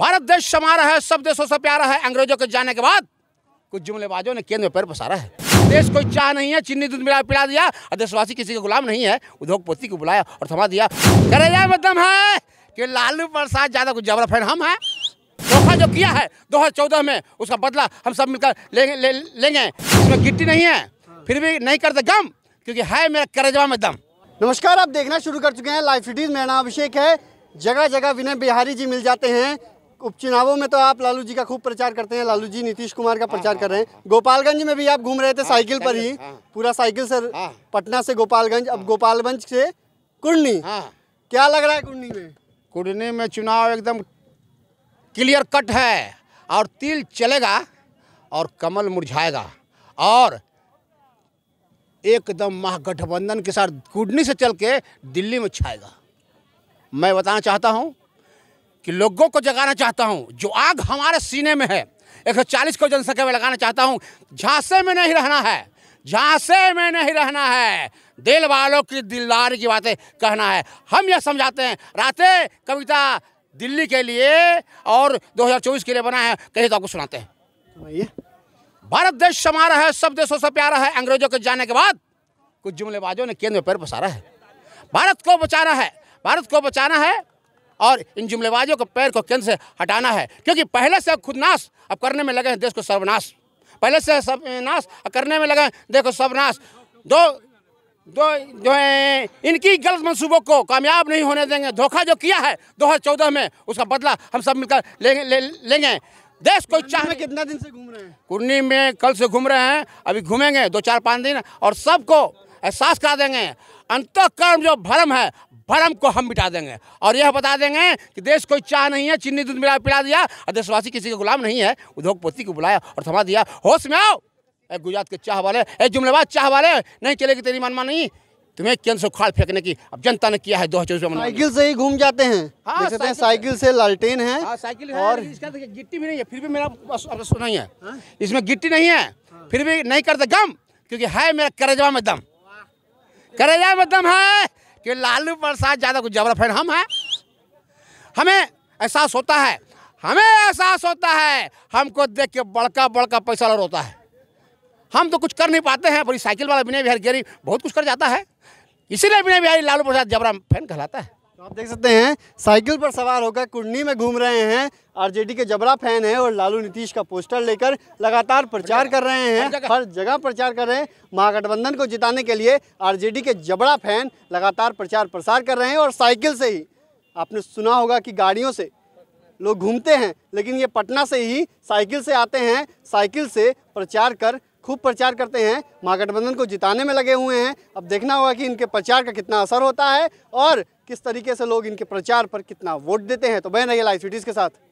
भारत देश हमारा है सब देशों से प्यारा है अंग्रेजों के जाने के बाद कुछ जुमलेबाजों ने केंद्र में पैर पसारा है देश कोई चाह नहीं है चीनी दूध मिला पिला दिया और देशवासी किसी का गुलाम नहीं है उद्योगपति को बुलाया और थमा दिया करे में मतलब है कि लालू प्रसाद यादव को जबरा फैन हम हैं धोखा जो किया है 2014 में उसका बदला हम सब मिलकर लेंगे ले, लेंगे इसमें गिट्टी नहीं है फिर भी नहीं करते गम क्योंकि है मेरा करेजवा में दम नमस्कार आप देखना शुरू कर चुके हैं लाइव सिटीज मेरा नाम अभिषेक है जगह जगह विनय बिहारी जी मिल जाते हैं उपचुनावों में तो आप लालू जी का खूब प्रचार करते हैं लालू जी नीतीश कुमार का हाँ, प्रचार हाँ, कर रहे हैं हाँ, गोपालगंज में भी आप घूम रहे थे साइकिल पर ही पूरा साइकिल सर पटना से गोपालगंज अब गोपालगंज से कुर्नी क्या लग रहा है कुर्नी में कुर्नी में चुनाव एकदम क्लियर कट है और तिल चलेगा और कमल मुरझाएगा और एकदम महागठबंधन के साथ गुडनी से चल के दिल्ली में छाएगा मैं बताना चाहता हूँ कि लोगों को जगाना चाहता हूँ जो आग हमारे सीने में है एक सौ चालीस को जनसंख्या में लगाना चाहता हूँ झांसे में नहीं रहना है झांसे में नहीं रहना है दिल वालों की दिलदार की बातें कहना है हम यह समझाते हैं रातें कविता दिल्ली के लिए और 2024 के लिए बना है कहीं तो आपको सुनाते हैं भारत देश समारा है सब देशों से प्यारा है अंग्रेजों के जाने के बाद कुछ जुमलेबाजों ने केंद्र में पैर पसारा है भारत को बचाना है भारत को बचाना है और इन जुमलेबाजों को पैर को केंद्र से हटाना है क्योंकि पहले से खुदनाश अब करने में लगे हैं देश को सर्वनाश पहले से सब नाश करने में लगे हैं देश को सर्वनाश दो दो जो है इनकी गलत मंसूबों को कामयाब नहीं होने देंगे धोखा जो किया है 2014 में उसका बदला हम सब मिलकर लेंगे ले, ले, देश को चाहे कितना दिन से घूम रहे हैं कुर्नी में कल से घूम रहे हैं अभी घूमेंगे दो चार पाँच दिन और सबको एहसास करा देंगे अंतकर्म जो भ्रम है भरम को हम मिटा देंगे और यह बता देंगे कि देश कोई चाह नहीं है चीनी दूध मिला पिला दिया और देशवासी किसी के गुलाम नहीं है उद्योगपति को बुलाया और थमा दिया होश में आओ ए गुजरात के चाह वाले ए जुमलेबाज चाह वाले नहीं चलेगी तेरी मानमा नहीं तुम्हें केंद्र से उखाड़ फेंकने की अब जनता ने किया है दो हजार साइकिल से ही घूम जाते हैं हाँ, साइकिल से लालटेन है हाँ, साइकिल और इसका गिट्टी भी नहीं है फिर भी मेरा नहीं है हाँ? इसमें गिट्टी नहीं है हाँ? फिर भी नहीं करते गम क्योंकि है मेरा करेजवा में दम करेजवा में दम है कि लालू प्रसाद ज़्यादा कुछ जबरा फैन हम हैं हमें एहसास होता है हमें एहसास होता है हमको देख के बड़का बड़का पैसा लड़ होता है हम तो कुछ कर नहीं पाते हैं बड़ी साइकिल वाला विनय बिहारी गरीब बहुत कुछ कर जाता है इसीलिए विनय बिहारी लालू प्रसाद जबरा फैन कहलाता है तो आप देख सकते हैं साइकिल पर सवार होकर कुंडनी में घूम रहे हैं आरजेडी के जबरा फैन हैं और लालू नीतीश का पोस्टर लेकर लगातार प्रचार कर रहे हैं हर जगह प्रचार कर रहे हैं महागठबंधन को जिताने के लिए आरजेडी के जबरा फैन लगातार प्रचार प्रसार कर रहे हैं और साइकिल से ही आपने सुना होगा कि गाड़ियों से लोग घूमते हैं लेकिन ये पटना से ही साइकिल से आते हैं साइकिल से प्रचार कर खूब प्रचार करते हैं महागठबंधन को जिताने में लगे हुए हैं अब देखना होगा कि इनके प्रचार का कितना असर होता है और किस तरीके से लोग इनके प्रचार पर कितना वोट देते हैं तो बहन रही लाइव सिटीज़ के साथ